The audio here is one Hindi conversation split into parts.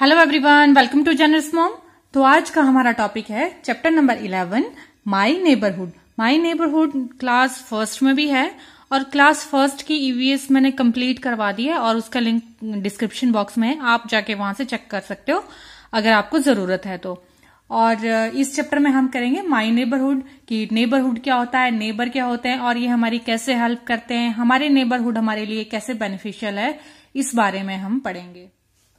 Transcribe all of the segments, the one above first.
Hello everyone welcome to generous mom तो आज का हमारा टॉपिक है chapter number eleven my neighbourhood my neighbourhood class first में भी है और क्लास फर्स्ट की ईवीएस e मैंने कंप्लीट करवा दी है और उसका लिंक डिस्क्रिप्शन बॉक्स में है आप जाके वहां से चेक कर सकते हो अगर आपको जरूरत है तो और इस चैप्टर में हम करेंगे माई नेबरहुड कि नेबरहुड क्या होता है नेबर क्या होते हैं और ये हमारी कैसे हेल्प करते हैं हमारे नेबरहुड हमारे लिए कैसे बेनिफिशियल है इस बारे में हम पढ़ेंगे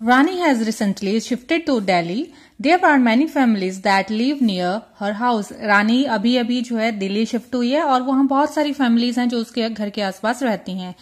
Rani has recently shifted to Delhi. There are many families that live near her house. रानी अभी अभी जो है दिल्ली शिफ्ट हुई है और वहाँ बहुत सारी फैमिलीज हैं जो उसके घर के आसपास रहती हैं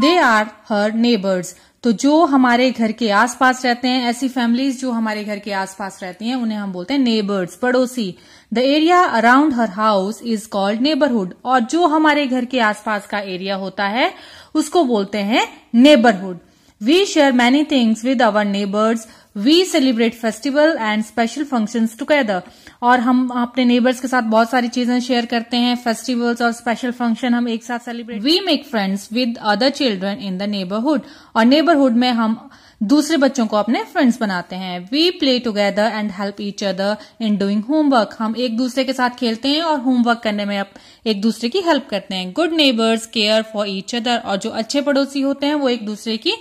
दे आर हर नेबर्स तो जो हमारे घर के आसपास रहते हैं ऐसी फैमिलीज जो हमारे घर के आसपास रहती हैं उन्हें हम बोलते हैं नेबर्स पड़ोसी the area around her house is called neighbourhood और जो हमारे घर के आसपास का एरिया होता है उसको बोलते हैं neighbourhood We share many things with our neighbors. We celebrate festival and special functions together. और हम अपने नेबर्स के साथ बहुत सारी चीजें शेयर करते हैं फेस्टिवल्स और स्पेशल फंक्शन हम एक साथ celebrate we make friends with other children in the neighbourhood और नेबरहुड में हम दूसरे बच्चों को अपने फ्रेंड्स बनाते हैं we play together and help each other in doing homework हम एक दूसरे के साथ खेलते हैं और होमवर्क करने में एक दूसरे की हेल्प करते हैं good neighbours care for each other और जो अच्छे पड़ोसी होते हैं वो एक दूसरे की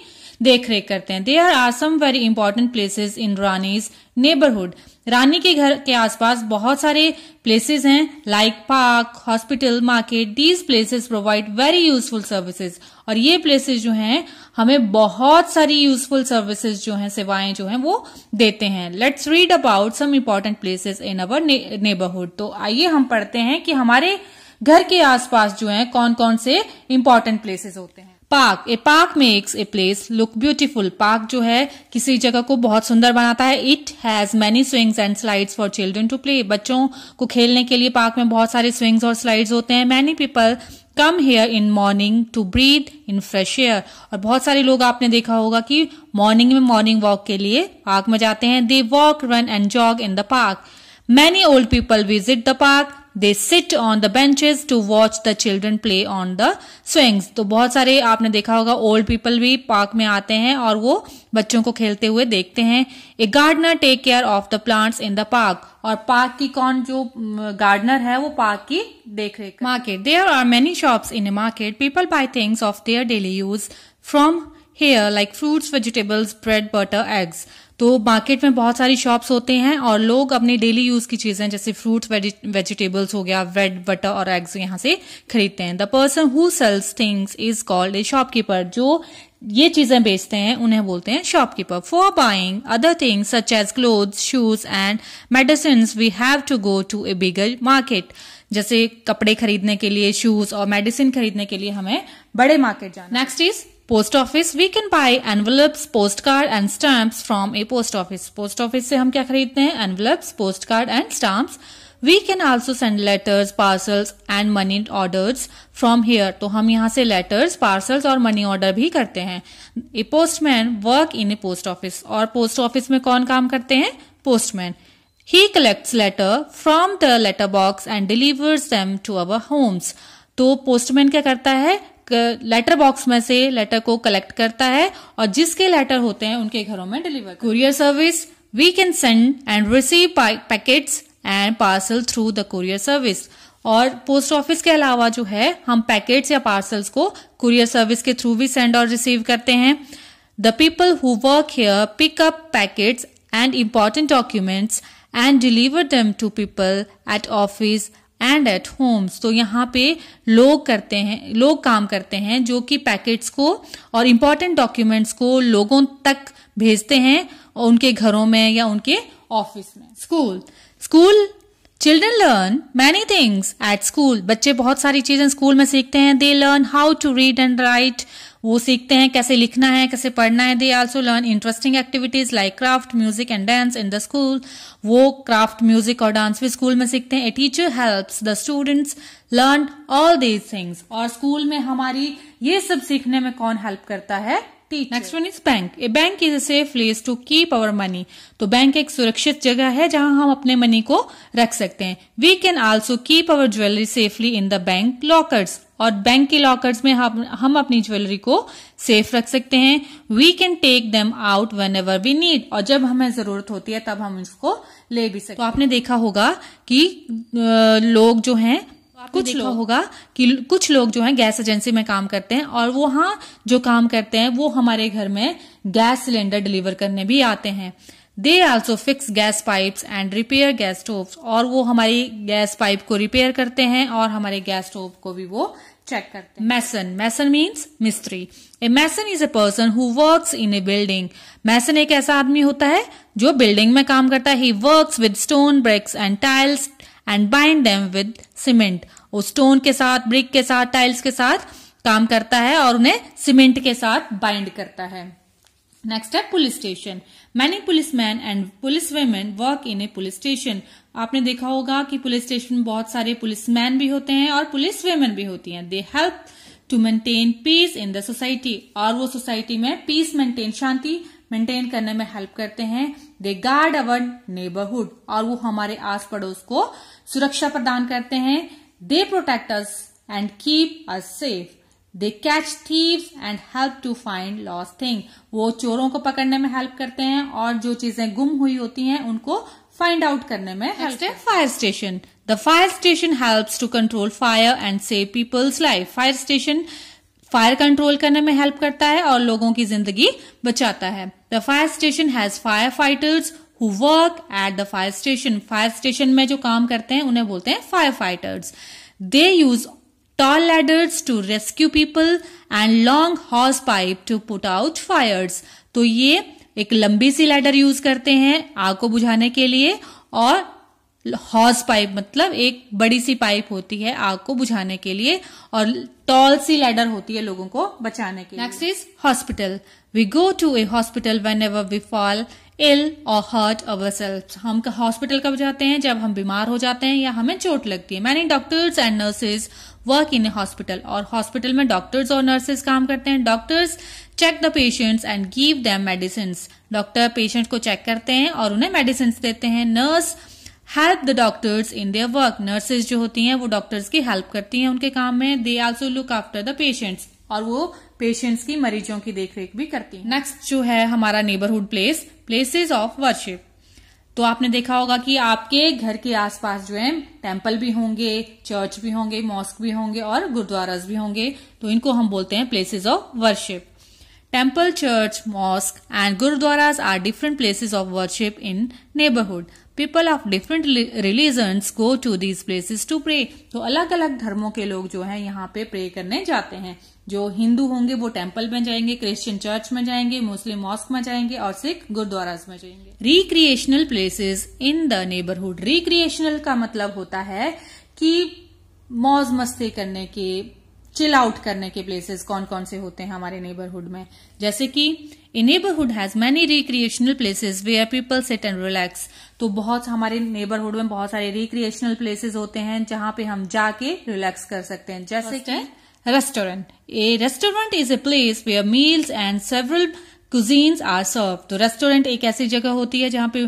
देख रेख करते हैं they are are some very important places in Rani's neighbourhood Rani के घर के आसपास बहुत सारे प्लेसेस हैं like park hospital market these places provide very useful services और ये प्लेसेस जो हैं हमें बहुत सारी यूजफुल सर्विसेज जो हैं सेवाएं जो हैं वो देते हैं let's read about some important places in our neighbourhood तो आइए हम पढ़ते हैं कि हमारे घर के आसपास जो है कौन कौन से इम्पोर्टेंट प्लेसेस होते हैं park a park makes a place look beautiful park जो है किसी जगह को बहुत सुंदर बनाता है it has many swings and slides for children to play बच्चों को खेलने के लिए पार्क में बहुत सारे स्विंग्स और स्लाइड्स होते हैं many people come here in morning to breathe in fresh air और बहुत सारे लोग आपने देखा होगा कि मॉर्निंग में मॉर्निंग वॉक के लिए पार्क में जाते हैं they walk run and jog in the park many old people visit the park they sit on the benches to watch the children play on the swings तो बहुत सारे आपने देखा होगा ओल्ड पीपल भी पार्क में आते हैं और वो बच्चों को खेलते हुए देखते हैं a gardener take care of the plants in the park और पार्क की कौन जो गार्डनर है वो पार्क की देख रेख market there are many shops in a market people buy things of their daily use from here like fruits vegetables bread butter eggs तो मार्केट में बहुत सारी शॉप्स होते हैं और लोग अपने डेली यूज की चीजें जैसे फ्रूट्स वेजिटेबल्स हो गया ब्रेड बटर और एग्स यहाँ से खरीदते हैं the person who sells things is called a shopkeeper जो ये चीजें बेचते हैं उन्हें बोलते हैं shopkeeper for buying other things such as cloth shoes and medicine we have to go to a bigger market जैसे कपड़े खरीदने के लिए शूज और मेडिसिन खरीदने के लिए हमें बड़े मार्केट जाना next is post office we can buy envelopes post card and stamps from a post office post office से हम क्या खरीदते हैं envelopes post card and stamps we can also send letters parcels and money orders from here तो हम यहाँ से लेटर्स पार्सल्स और मनी ऑर्डर भी करते हैं a postman work in a post office और पोस्ट ऑफिस में कौन काम करते हैं postman he collects letter from the letter box and delivers them to our homes तो पोस्टमैन क्या करता है लेटर बॉक्स में से लेटर को कलेक्ट करता है और जिसके लेटर होते हैं उनके घरों में deliver courier service we can send and receive packets and parcel through the courier service और पोस्ट ऑफिस के अलावा जो है हम पैकेट्स या पार्सल्स को कुरियर सर्विस के थ्रू भी सेंड और रिसीव करते हैं the people who work here pick up packet packets and important documents and deliver them to people at office and at homes तो यहाँ पे लोग करते हैं लोग काम करते हैं जो कि पैकेट्स को और इम्पॉर्टेंट डॉक्यूमेंट्स को लोगों तक भेजते हैं उनके घरों में या उनके ऑफिस में school school children learn many things at school बच्चे बहुत सारी चीजें स्कूल में सीखते हैं they learn how to read and write वो सीखते हैं कैसे लिखना है कैसे पढ़ना है they also learn interesting activities like craft music and dance in the school वो क्राफ्ट म्यूजिक और डांस भी स्कूल में सीखते हैं a teacher helps the students learn all these things और स्कूल में हमारी ये सब सीखने में कौन हेल्प करता है next one is bank a bank is a safe place to keep our money तो बैंक एक सुरक्षित जगह है जहां हम अपने मनी को रख सकते हैं we can also keep our jewellery safely in the bank lockers और बैंक के लॉकर्स में हम हम अपनी ज्वेलरी को सेफ रख सकते हैं we can take them out whenever we need और जब हमें जरूरत होती है तब हम इसको ले भी सकते तो आपने देखा होगा कि लोग जो हैं तो कुछ लोग होगा कि कुछ लोग जो हैं गैस एजेंसी में काम करते हैं और वो हाँ जो काम करते हैं वो हमारे घर में गैस सिलेंडर डिलीवर करने भी आते हैं they also fix gas pipes and repair gas stove और वो हमारी गैस पाइप को रिपेयर करते हैं और हमारे गैस स्टोव को भी वो चेक करते हैं मैसन मैसन मीन्स मिस्त्री a mason is a person who work in a building mason एक ऐसा आदमी होता है जो बिल्डिंग में काम करता है he work with stone bricks and tiles and bind them with cement वो स्टोन के साथ ब्रिक के साथ टाइल्स के साथ काम करता है और उन्हें सीमेंट के साथ बाइंड करता है नेक्स्ट है police station many police man and police women work in a police station आपने देखा होगा कि पुलिस स्टेशन में बहुत सारे पुलिस मैन भी होते हैं और पुलिस वेमेन भी होती हैं they help to maintain peace in the society और वो सोसाइटी में पीस मेंटेन शांति मेंटेन करने में हेल्प करते हैं दे गार्ड अवर नेबरहुड और वो हमारे आस पड़ोस को सुरक्षा प्रदान करते हैं they protect us and keep us safe they catch thief and help to find loss thing वो चोरों को पकड़ने में हेल्प करते हैं और जो चीजें गुम हुई होती हैं उनको फाइंड आउट करने में fire station the fire station helps to control fire and save peoples life fire station fire control करने में हेल्प करता है और लोगों की जिंदगी बचाता है the fire station has fire fighters who work at the fire station fire station में जो काम करते हैं उन्हें बोलते हैं fire fighters they use tall ladders to rescue people and long hose pipe to put out fires. तो ये एक लंबी सी लैडर यूज करते हैं आग को बुझाने के लिए और हॉज पाइप मतलब एक बड़ी सी पाइप होती है आग को बुझाने के लिए और टॉल सी लैडर होती है लोगों को बचाने के लिए next is hospital we go to a hospital whenever we fall ill और हर्ट अवर सेल्फ हम हॉस्पिटल कब जाते हैं जब हम बीमार हो जाते हैं या हमें चोट लगती है many doctors and nurses work in hospital और हॉस्पिटल में डॉक्टर्स और नर्सेज काम करते हैं doctors check the patients and give them medicine doctor patient को चेक करते हैं और उन्हें मेडिसिन देते हैं nurse help the doctors in their work nurses जो होती हैं वो डॉक्टर्स की हेल्प करती हैं उनके काम में they also look after the patients और वो पेशेंट्स की मरीजों की देखरेख भी करती है नेक्स्ट जो है हमारा neighbourhood place places of worship तो आपने देखा होगा कि आपके घर के आसपास जो है टेम्पल भी होंगे चर्च भी होंगे मॉस्क भी होंगे और गुरुद्वारा भी होंगे तो इनको हम बोलते हैं places of worship temple church mosque and gurdwara are different places of worship in neighbourhood people of different religions go to these places to pray तो अलग अलग धर्मों के लोग जो है यहाँ पे प्रे करने जाते हैं जो हिंदू होंगे वो टेम्पल में जाएंगे क्रिश्चियन चर्च में जाएंगे मुस्लिम मॉस्क में जाएंगे और सिख गुरुद्वारा में जाएंगे recreational places in the neighbourhood recreational का मतलब होता है कि मौज मस्ती करने के चिल आउट करने के प्लेसेस कौन कौन से होते हैं हमारे नेबरहुड में जैसे कि neighbourhood has many recreational places where are people sit and relax तो बहुत हमारे नेबरहुड में बहुत सारे रिक्रिएशनल प्लेसेस होते हैं जहां पे हम जाके रिलैक्स कर सकते हैं जैसे कि restaurant a restaurant is a place where meals and several cuisines are serve तो रेस्टोरेंट एक ऐसी जगह होती है जहां पे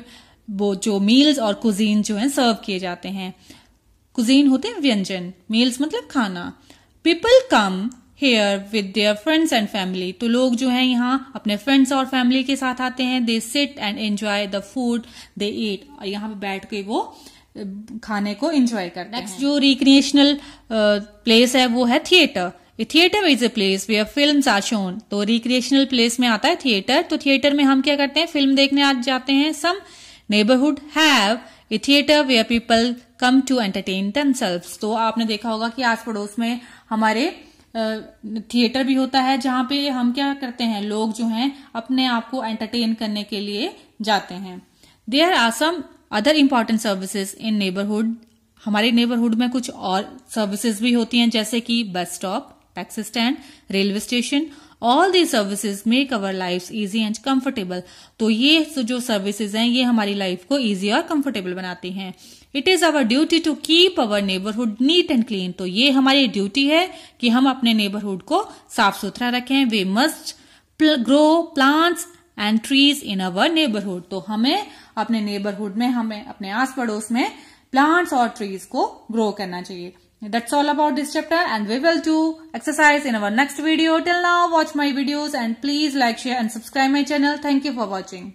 वो जो मील्स और कुजीन जो है सर्व किए जाते हैं कुजीन होते हैं व्यंजन मील्स मतलब खाना people come here with their friends and family तो लोग जो है यहाँ अपने फ्रेंड्स और फैमिली के साथ आते हैं they sit and enjoy the food they eat और यहाँ पे बैठ के वो खाने को इंजॉय कर नेक्स्ट जो रिक्रिएशनल प्लेस है वो है theatre theatre is a place where film are shown तो रिक्रिएशनल प्लेस में आता है थिएटर तो थिएटर में हम क्या करते हैं फिल्म देखने आज जाते हैं some neighbourhood have a theatre where people come to entertain them तो आपने देखा होगा कि आस पड़ोस में हमारे थिएटर भी होता है जहां पे हम क्या करते हैं लोग जो हैं अपने आप को एंटरटेन करने के लिए जाते हैं there are some other important services in neighbourhood हमारे नेबरहुड में कुछ और सर्विसेज भी होती हैं जैसे कि bus stop taxi stand railway station all the services make our life easy and comfortable तो ये जो सर्विसेज हैं ये हमारी लाइफ को इजी और कंफर्टेबल बनाती हैं it is our duty to keep our neighbourhood neat and clean तो ये हमारी ड्यूटी है कि हम अपने नेबरहुड को साफ सुथरा रखें we must grow plants and trees in our neighbourhood तो हमें अपने नेबरहुड में हमें अपने आस पड़ोस में प्लांट्स और ट्रीज को ग्रो करना चाहिए that's all about this chapter and we will to exercise in our next video till now watch my videos and please like share and subscribe my channel thank you for watching